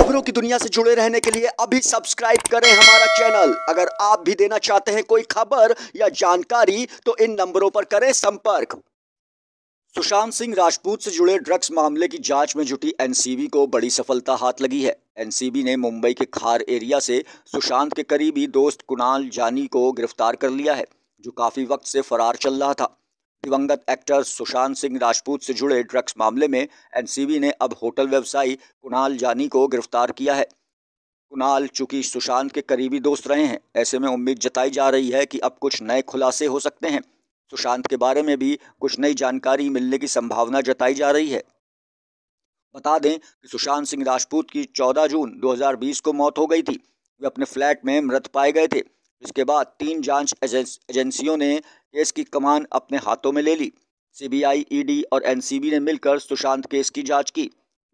खबरों की दुनिया से जुड़े रहने के लिए अभी सब्सक्राइब करें हमारा चैनल अगर आप भी देना चाहते हैं कोई खबर या जानकारी तो इन नंबरों पर करें संपर्क सुशांत सिंह राजपूत से जुड़े ड्रग्स मामले की जांच में जुटी एनसीबी को बड़ी सफलता हाथ लगी है एनसीबी ने मुंबई के खार एरिया से सुशांत के करीबी दोस्त कुणाल जानी को गिरफ्तार कर लिया है जो काफ़ी वक्त से फरार चल रहा था दिवंगत एक्टर सुशांत सिंह राजपूत से जुड़े ड्रग्स मामले में एनसीबी ने अब होटल व्यवसायी कुणाल जानी को गिरफ्तार किया है कुणाल चूंकि सुशांत के करीबी दोस्त रहे हैं ऐसे में उम्मीद जताई जा रही है कि अब कुछ नए खुलासे हो सकते हैं सुशांत के बारे में भी कुछ नई जानकारी मिलने की संभावना जताई जा रही है बता दें कि सुशांत सिंह राजपूत की 14 जून 2020 को मौत हो गई थी वे अपने फ्लैट में मृत पाए गए थे इसके बाद तीन जांच एजेंसियों ने केस की कमान अपने हाथों में ले ली सीबीआई, ईडी और एनसीबी ने मिलकर सुशांत केस की जांच की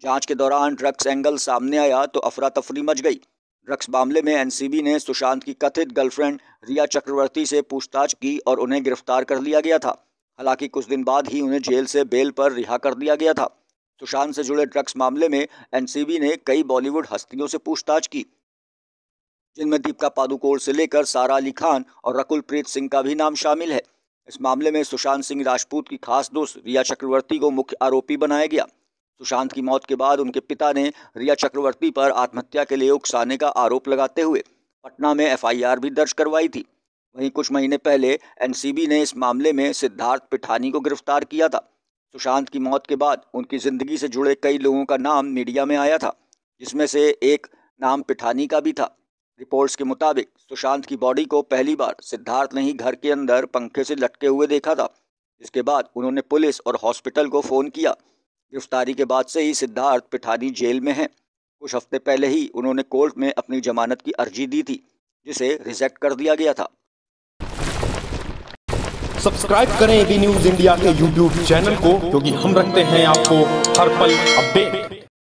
जांच के दौरान ड्रग्स एंगल सामने आया तो अफरा तफरी मच गई ड्रग्स मामले में एनसीबी ने सुशांत की कथित गर्लफ्रेंड रिया चक्रवर्ती से पूछताछ की और उन्हें गिरफ्तार कर लिया गया था हालांकि कुछ दिन बाद ही उन्हें जेल से बेल पर रिहा कर दिया गया था सुशांत से जुड़े ड्रग्स मामले में एनसीबी ने कई बॉलीवुड हस्तियों से पूछताछ की जिनमें दीपिका पादुकोण से लेकर सारा अली खान और रकुलप्रीत सिंह का भी नाम शामिल है इस मामले में सुशांत सिंह राजपूत की खास दोस्त रिया चक्रवर्ती को मुख्य आरोपी बनाया गया सुशांत की मौत के बाद उनके पिता ने रिया चक्रवर्ती पर आत्महत्या के लिए उकसाने का आरोप लगाते हुए पटना में एफआईआर भी दर्ज करवाई थी वहीं कुछ महीने पहले एनसीबी ने इस मामले में सिद्धार्थ पिठानी को गिरफ्तार किया था सुशांत की मौत के बाद उनकी जिंदगी से जुड़े कई लोगों का नाम मीडिया में आया था जिसमें से एक नाम पिठानी का भी था रिपोर्ट्स के मुताबिक सुशांत की बॉडी को पहली बार सिद्धार्थ ने ही घर के अंदर पंखे से लटके हुए देखा था इसके बाद उन्होंने पुलिस और हॉस्पिटल को फ़ोन किया गिरफ्तारी के बाद से ही सिद्धार्थ पिठानी जेल में हैं कुछ हफ्ते पहले ही उन्होंने कोर्ट में अपनी जमानत की अर्जी दी थी जिसे रिजेक्ट कर दिया गया था सब्सक्राइब करें एबी न्यूज इंडिया के यूट्यूब चैनल को क्योंकि हम रखते हैं आपको हर पल अपडेट